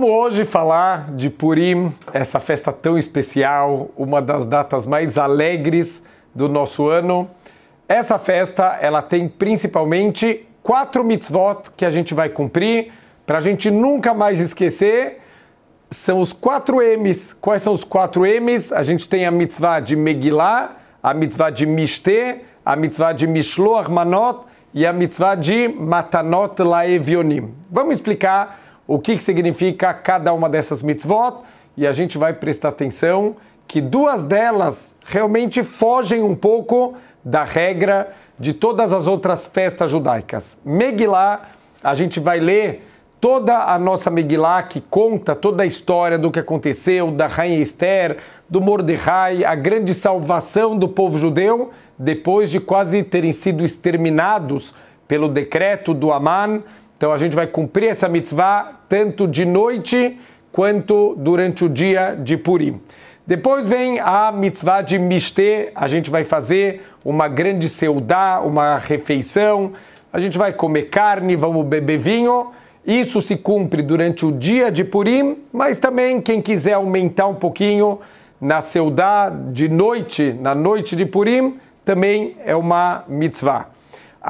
Vamos hoje falar de Purim, essa festa tão especial, uma das datas mais alegres do nosso ano. Essa festa, ela tem principalmente quatro mitzvot que a gente vai cumprir para a gente nunca mais esquecer são os quatro M's. Quais são os quatro M's? A gente tem a mitzvah de Megillah, a mitzvah de Mishte, a mitzvah de Mishloach Manot e a mitzvah de Matanot Laevionim. Vamos explicar o que, que significa cada uma dessas mitzvot e a gente vai prestar atenção que duas delas realmente fogem um pouco da regra de todas as outras festas judaicas. Megillah, a gente vai ler toda a nossa Megillah que conta toda a história do que aconteceu, da rainha Esther, do Mordecai, a grande salvação do povo judeu, depois de quase terem sido exterminados pelo decreto do Aman, então a gente vai cumprir essa mitzvah tanto de noite quanto durante o dia de Purim. Depois vem a mitzvah de Mishte, a gente vai fazer uma grande seudá, uma refeição, a gente vai comer carne, vamos beber vinho. Isso se cumpre durante o dia de Purim, mas também quem quiser aumentar um pouquinho na seudá de noite, na noite de Purim, também é uma mitzvah.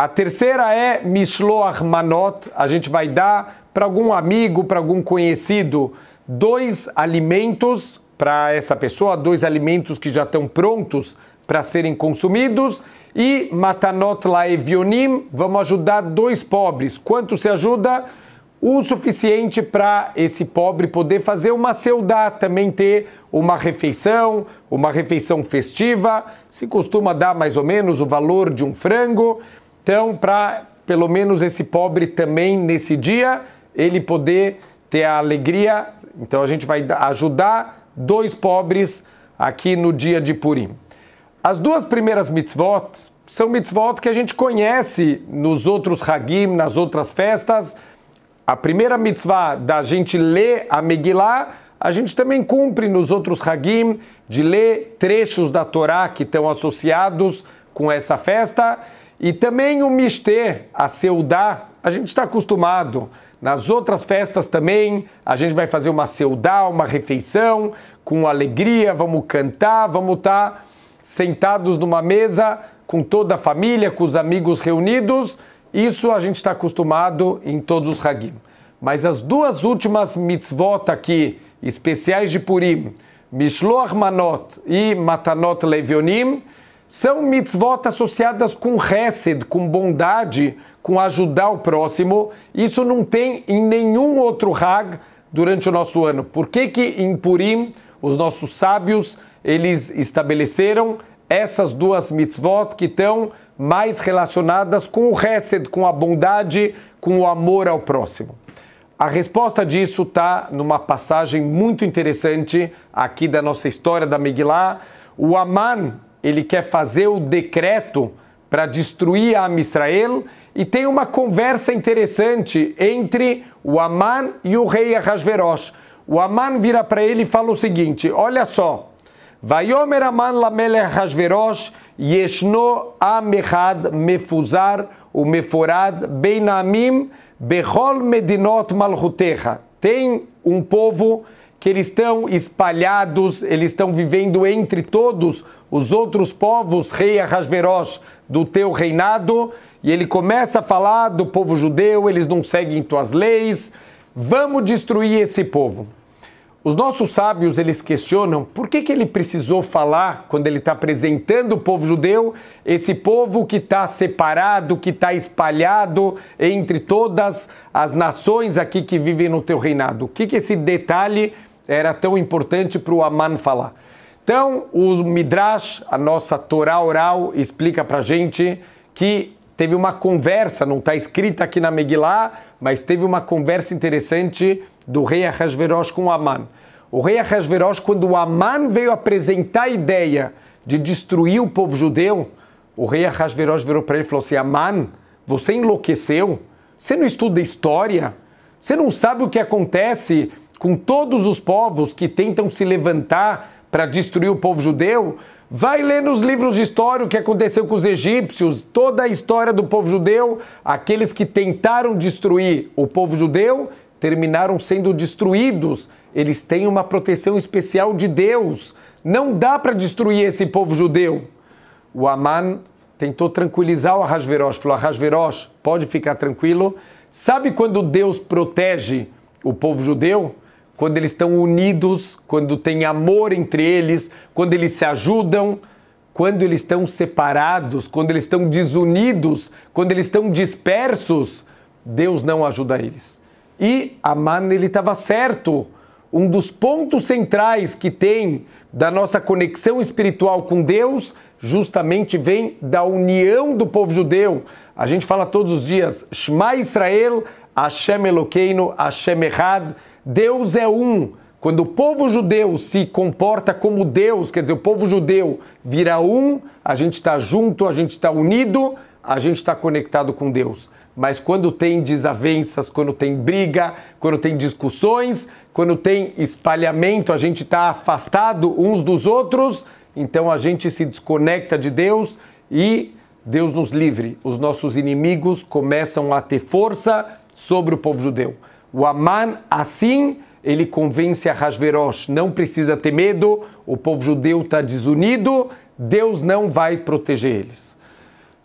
A terceira é Mishloach Manot, a gente vai dar para algum amigo, para algum conhecido, dois alimentos para essa pessoa, dois alimentos que já estão prontos para serem consumidos. E Matanot Laevionim, vamos ajudar dois pobres. Quanto se ajuda? o suficiente para esse pobre poder fazer uma seudá, também ter uma refeição, uma refeição festiva. Se costuma dar mais ou menos o valor de um frango. Então, para pelo menos esse pobre também nesse dia, ele poder ter a alegria. Então, a gente vai ajudar dois pobres aqui no dia de Purim. As duas primeiras mitzvot são mitzvot que a gente conhece nos outros Hagim, nas outras festas. A primeira mitzvah da gente ler a Megillah, a gente também cumpre nos outros Hagim, de ler trechos da Torá que estão associados com essa festa. E também o mistê, a seudá, a gente está acostumado. Nas outras festas também, a gente vai fazer uma seudá, uma refeição, com alegria, vamos cantar, vamos estar tá sentados numa mesa com toda a família, com os amigos reunidos. Isso a gente está acostumado em todos os Hagim. Mas as duas últimas mitzvot aqui, especiais de Purim, Mishloach Manot e Matanot Levionim, são mitzvot associadas com hesed, com bondade, com ajudar o próximo. Isso não tem em nenhum outro hag durante o nosso ano. Por que que em Purim os nossos sábios eles estabeleceram essas duas mitzvot que estão mais relacionadas com o hesed, com a bondade, com o amor ao próximo? A resposta disso está numa passagem muito interessante aqui da nossa história da Megillah. O Aman, ele quer fazer o decreto para destruir a Israel e tem uma conversa interessante entre o Aman e o rei Ahasverosh. O Aman vira para ele e fala o seguinte: Olha só, Vaiomer Aman lamele Ahasverosh yeshno amechad mefuzar o meforad beinamim bechol medinot malhutecha. Tem um povo que eles estão espalhados, eles estão vivendo entre todos os outros povos, rei Arrasveros, do teu reinado. E ele começa a falar do povo judeu, eles não seguem tuas leis, vamos destruir esse povo. Os nossos sábios, eles questionam por que, que ele precisou falar, quando ele está apresentando o povo judeu, esse povo que está separado, que está espalhado entre todas as nações aqui que vivem no teu reinado. O que, que esse detalhe era tão importante para o Aman falar? Então, o Midrash, a nossa Torá oral, explica para gente que teve uma conversa, não está escrita aqui na Megilá, mas teve uma conversa interessante do rei Ahasverosh com Aman. O rei Ahasverosh, quando Aman veio apresentar a ideia de destruir o povo judeu, o rei Ahasverosh virou para ele e falou assim, Aman, você enlouqueceu? Você não estuda história? Você não sabe o que acontece com todos os povos que tentam se levantar para destruir o povo judeu, vai ler nos livros de história o que aconteceu com os egípcios, toda a história do povo judeu, aqueles que tentaram destruir o povo judeu terminaram sendo destruídos. Eles têm uma proteção especial de Deus. Não dá para destruir esse povo judeu. O Aman tentou tranquilizar o Arrasverosh. Falou: Arrasverosh, pode ficar tranquilo. Sabe quando Deus protege o povo judeu? quando eles estão unidos, quando tem amor entre eles, quando eles se ajudam, quando eles estão separados, quando eles estão desunidos, quando eles estão dispersos, Deus não ajuda eles. E Amman ele estava certo. Um dos pontos centrais que tem da nossa conexão espiritual com Deus justamente vem da união do povo judeu. A gente fala todos os dias: Shema Israel, Hashem Eloqueino, Hashem Echad. Deus é um. Quando o povo judeu se comporta como Deus, quer dizer, o povo judeu vira um, a gente está junto, a gente está unido, a gente está conectado com Deus. Mas quando tem desavenças, quando tem briga, quando tem discussões, quando tem espalhamento, a gente está afastado uns dos outros, então a gente se desconecta de Deus e Deus nos livre. Os nossos inimigos começam a ter força sobre o povo judeu. O Aman, assim, ele convence a Rasverosh não precisa ter medo, o povo judeu está desunido, Deus não vai proteger eles.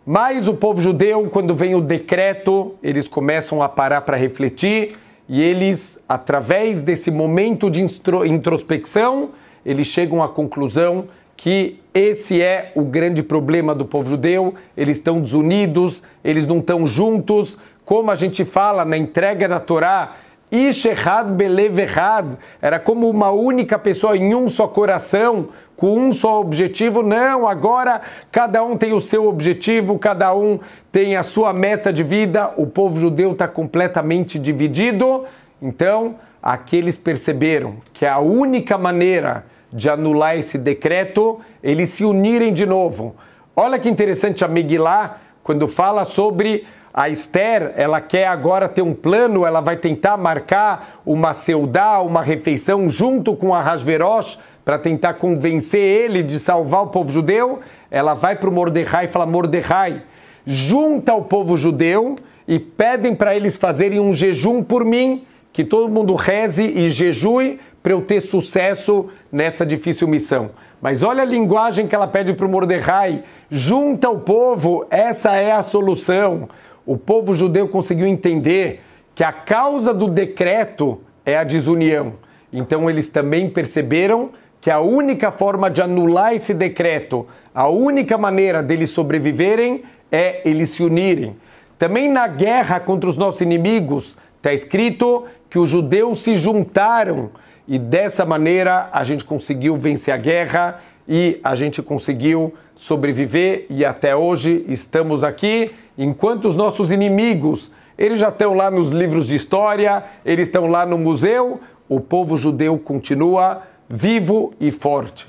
Mas o povo judeu, quando vem o decreto, eles começam a parar para refletir e eles, através desse momento de introspecção, eles chegam à conclusão que esse é o grande problema do povo judeu. Eles estão desunidos, eles não estão juntos, como a gente fala na entrega da Torá, Ish Echad Belev Echad, era como uma única pessoa em um só coração, com um só objetivo. Não, agora cada um tem o seu objetivo, cada um tem a sua meta de vida. O povo judeu está completamente dividido. Então, aqueles perceberam que a única maneira de anular esse decreto, eles se unirem de novo. Olha que interessante a Megillah, quando fala sobre a Esther, ela quer agora ter um plano, ela vai tentar marcar uma seudá, uma refeição junto com a Rasverosh para tentar convencer ele de salvar o povo judeu. Ela vai para o Mordecai e fala: Mordecai, junta o povo judeu e pedem para eles fazerem um jejum por mim, que todo mundo reze e jejue para eu ter sucesso nessa difícil missão. Mas olha a linguagem que ela pede para o Mordecai: junta o povo, essa é a solução o povo judeu conseguiu entender que a causa do decreto é a desunião. Então eles também perceberam que a única forma de anular esse decreto, a única maneira deles sobreviverem é eles se unirem. Também na guerra contra os nossos inimigos, está escrito que os judeus se juntaram e dessa maneira a gente conseguiu vencer a guerra e a gente conseguiu sobreviver e até hoje estamos aqui, enquanto os nossos inimigos, eles já estão lá nos livros de história, eles estão lá no museu, o povo judeu continua vivo e forte.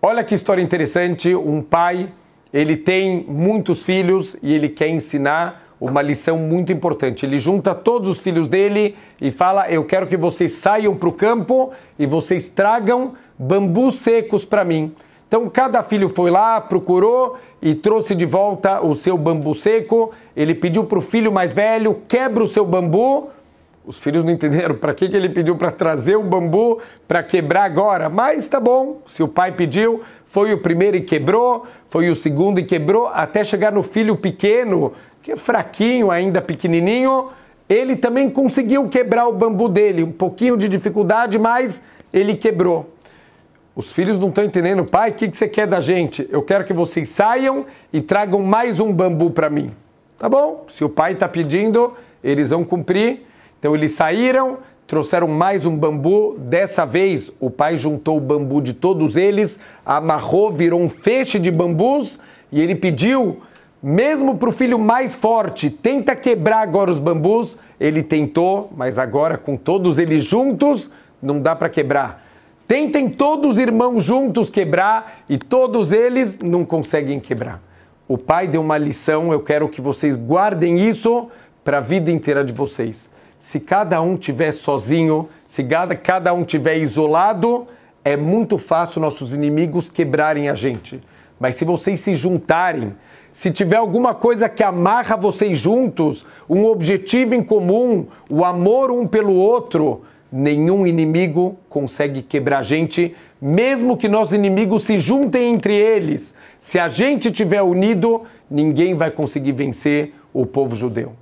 Olha que história interessante, um pai, ele tem muitos filhos e ele quer ensinar uma lição muito importante. Ele junta todos os filhos dele e fala: Eu quero que vocês saiam para o campo e vocês tragam bambus secos para mim. Então, cada filho foi lá, procurou e trouxe de volta o seu bambu seco. Ele pediu para o filho mais velho: Quebra o seu bambu os filhos não entenderam para que, que ele pediu para trazer o bambu para quebrar agora. Mas tá bom, se o pai pediu, foi o primeiro e quebrou, foi o segundo e quebrou, até chegar no filho pequeno, que é fraquinho ainda, pequenininho. Ele também conseguiu quebrar o bambu dele. Um pouquinho de dificuldade, mas ele quebrou. Os filhos não estão entendendo. Pai, o que, que você quer da gente? Eu quero que vocês saiam e tragam mais um bambu para mim. Tá bom, se o pai está pedindo, eles vão cumprir. Então eles saíram, trouxeram mais um bambu. Dessa vez, o pai juntou o bambu de todos eles, amarrou, virou um feixe de bambus e ele pediu, mesmo para o filho mais forte, tenta quebrar agora os bambus. Ele tentou, mas agora com todos eles juntos, não dá para quebrar. Tentem todos os irmãos juntos quebrar e todos eles não conseguem quebrar. O pai deu uma lição, eu quero que vocês guardem isso para a vida inteira de vocês se cada um tiver sozinho, se cada um tiver isolado, é muito fácil nossos inimigos quebrarem a gente. Mas se vocês se juntarem, se tiver alguma coisa que amarra vocês juntos, um objetivo em comum, o amor um pelo outro, nenhum inimigo consegue quebrar a gente, mesmo que nossos inimigos se juntem entre eles. Se a gente tiver unido, ninguém vai conseguir vencer o povo judeu.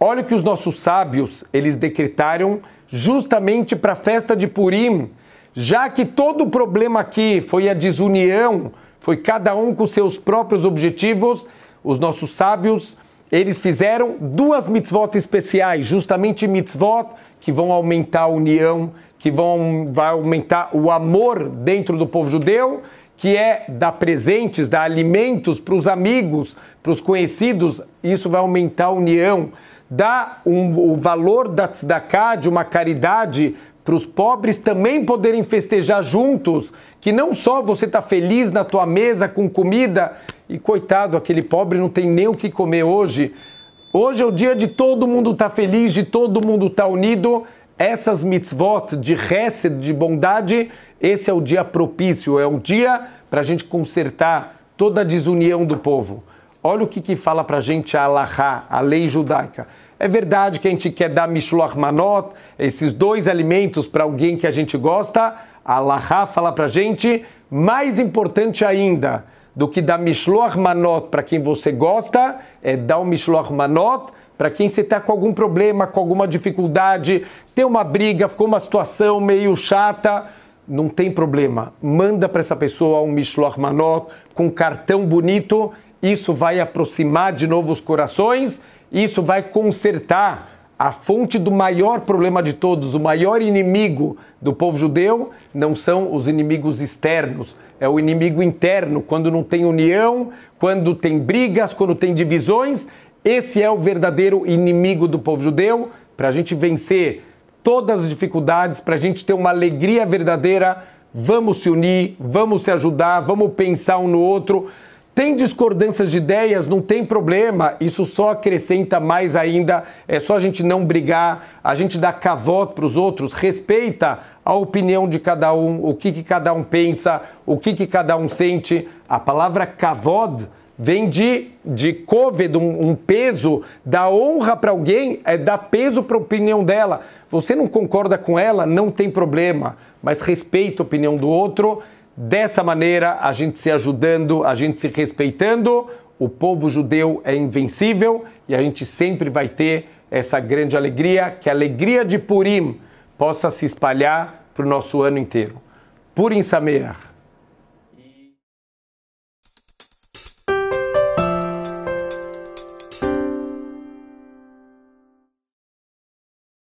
Olha o que os nossos sábios eles decretaram justamente para a festa de Purim, já que todo o problema aqui foi a desunião, foi cada um com seus próprios objetivos, os nossos sábios eles fizeram duas mitzvot especiais, justamente mitzvot que vão aumentar a união, que vão vai aumentar o amor dentro do povo judeu, que é dar presentes, dar alimentos para os amigos, para os conhecidos, isso vai aumentar a união dá um, o valor da tzedakah, de uma caridade para os pobres também poderem festejar juntos, que não só você está feliz na tua mesa com comida, e coitado, aquele pobre não tem nem o que comer hoje. Hoje é o dia de todo mundo estar tá feliz, de todo mundo estar tá unido. Essas mitzvot de resed, de bondade, esse é o dia propício, é um dia para a gente consertar toda a desunião do povo. Olha o que, que fala para a gente a Allahá, a lei judaica. É verdade que a gente quer dar Mishloach Manot, esses dois alimentos para alguém que a gente gosta. A Allahá fala para a gente, mais importante ainda do que dar Mishloach Manot para quem você gosta, é dar o Mishloach Manot para quem você está com algum problema, com alguma dificuldade, tem uma briga, ficou uma situação meio chata não tem problema. Manda para essa pessoa um Mishloach Manot com um cartão bonito isso vai aproximar de novo os corações, isso vai consertar a fonte do maior problema de todos, o maior inimigo do povo judeu, não são os inimigos externos, é o inimigo interno. Quando não tem união, quando tem brigas, quando tem divisões, esse é o verdadeiro inimigo do povo judeu. Para a gente vencer todas as dificuldades, para a gente ter uma alegria verdadeira, vamos se unir, vamos se ajudar, vamos pensar um no outro. Tem discordâncias de ideias, não tem problema, isso só acrescenta mais ainda. É só a gente não brigar, a gente dar cavode para os outros, respeita a opinião de cada um, o que, que cada um pensa, o que, que cada um sente. A palavra cavode vem de, de COVID, um, um peso, dá honra para alguém, é dar peso para a opinião dela. Você não concorda com ela, não tem problema, mas respeita a opinião do outro Dessa maneira, a gente se ajudando, a gente se respeitando, o povo judeu é invencível e a gente sempre vai ter essa grande alegria, que a alegria de Purim possa se espalhar para o nosso ano inteiro. Purim Sameach.